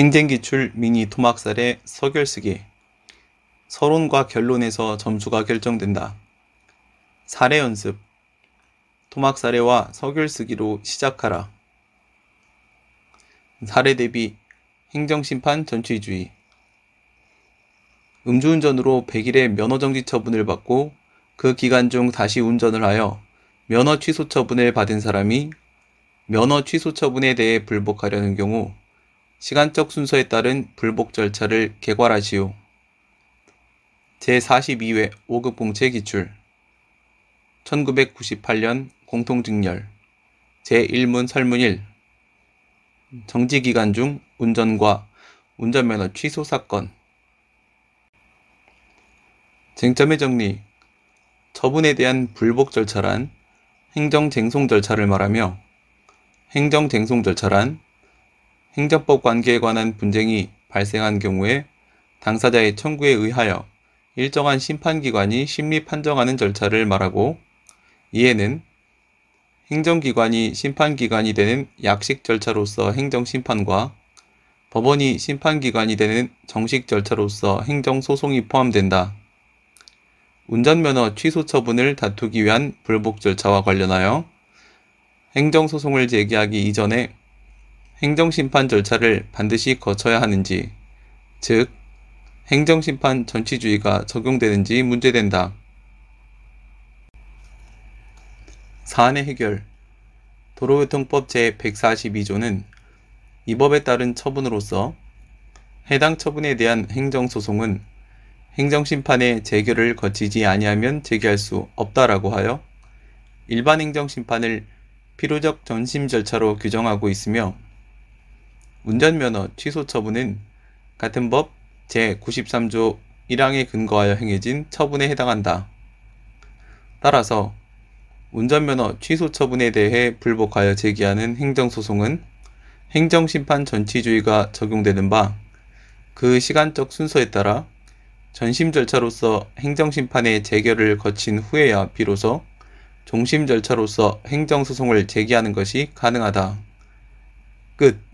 행정기출 미니 토막살의 서결쓰기 서론과 결론에서 점수가 결정된다. 사례 연습 토막사례와 서결쓰기로 시작하라. 사례 대비 행정심판 전치주의 음주운전으로 100일의 면허정지 처분을 받고 그 기간 중 다시 운전을 하여 면허 취소 처분을 받은 사람이 면허 취소 처분에 대해 불복하려는 경우 시간적 순서에 따른 불복 절차를 개괄하시오. 제42회 5급 공채 기출 1998년 공통증렬 제1문 설문 1 정지기간 중 운전과 운전면허 취소 사건 쟁점의 정리 처분에 대한 불복 절차란 행정쟁송 절차를 말하며 행정쟁송 절차란 행정법 관계에 관한 분쟁이 발생한 경우에 당사자의 청구에 의하여 일정한 심판기관이 심리 판정하는 절차를 말하고 이에는 행정기관이 심판기관이 되는 약식 절차로서 행정심판과 법원이 심판기관이 되는 정식 절차로서 행정소송이 포함된다. 운전면허 취소 처분을 다투기 위한 불복 절차와 관련하여 행정소송을 제기하기 이전에 행정심판 절차를 반드시 거쳐야 하는지, 즉, 행정심판 전치주의가 적용되는지 문제된다. 사안의 해결 도로교통법 제142조는 이 법에 따른 처분으로서 해당 처분에 대한 행정소송은 행정심판의 재결을 거치지 아니하면 제기할 수 없다라고 하여 일반 행정심판을 필요적 전심 절차로 규정하고 있으며 운전면허 취소 처분은 같은 법 제93조 1항에 근거하여 행해진 처분에 해당한다. 따라서 운전면허 취소 처분에 대해 불복하여 제기하는 행정소송은 행정심판 전치주의가 적용되는 바 그 시간적 순서에 따라 전심 절차로서 행정심판의 재결을 거친 후에야 비로소 종심 절차로서 행정소송을 제기하는 것이 가능하다. 끝.